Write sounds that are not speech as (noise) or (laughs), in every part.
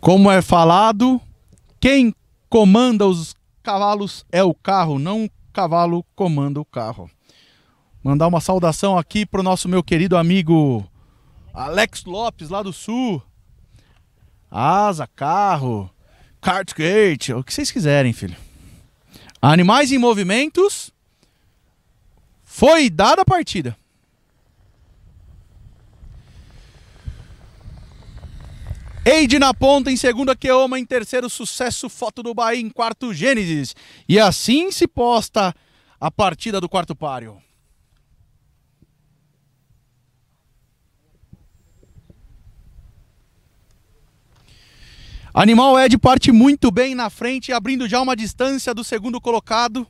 Como é falado, quem comanda os cavalos é o carro, não o cavalo comanda o carro. Mandar uma saudação aqui para o nosso meu querido amigo Alex Lopes, lá do Sul. Asa, carro, Cartgate, o que vocês quiserem, filho. Animais em movimentos. Foi dada a partida. Eide na ponta, em segundo a Keoma, em terceiro sucesso, foto do Bahia, em quarto Gênesis. E assim se posta a partida do quarto páreo. Animal Ed parte muito bem na frente, abrindo já uma distância do segundo colocado.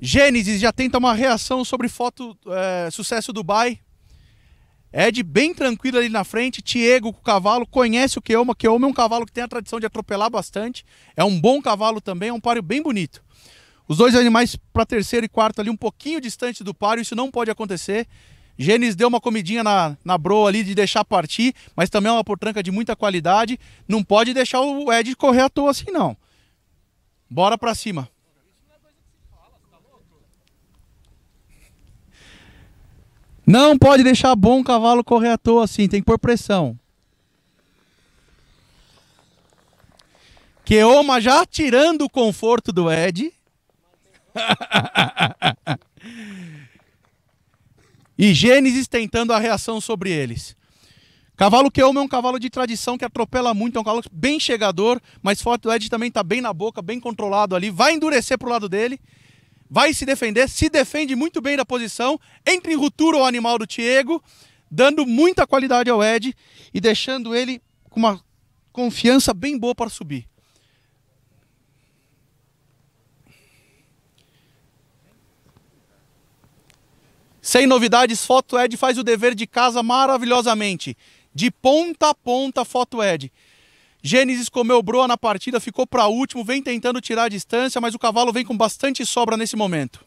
Gênesis já tenta uma reação sobre foto é, sucesso Dubai. Ed bem tranquilo ali na frente, Tiego com o cavalo, conhece o Keoma. Keoma é um cavalo que tem a tradição de atropelar bastante, é um bom cavalo também, é um páreo bem bonito. Os dois animais para terceiro e quarto ali um pouquinho distante do páreo, isso não pode acontecer. Gênesis deu uma comidinha na, na broa ali de deixar partir, mas também é uma potranca de muita qualidade. Não pode deixar o Ed correr à toa assim, não. Bora para cima. Não pode deixar bom o cavalo correr à toa assim, tem que pôr pressão. Keoma já tirando o conforto do Ed. (laughs) e Gênesis tentando a reação sobre eles. Cavalo Keoma é um cavalo de tradição que atropela muito, é um cavalo bem chegador, mas forte do Ed também está bem na boca, bem controlado ali. Vai endurecer para o lado dele vai se defender, se defende muito bem da posição, entra em ruptura o animal do Diego, dando muita qualidade ao Ed e deixando ele com uma confiança bem boa para subir. Sem novidades, Foto Ed faz o dever de casa maravilhosamente. De ponta a ponta, Foto Ed. Gênesis comeu broa na partida, ficou para último, vem tentando tirar a distância, mas o cavalo vem com bastante sobra nesse momento.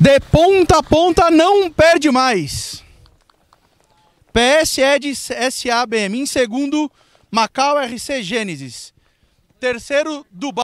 De ponta a ponta não perde mais. PS Eds SABM. Em segundo, Macau RC Gênesis. Terceiro, Dubai.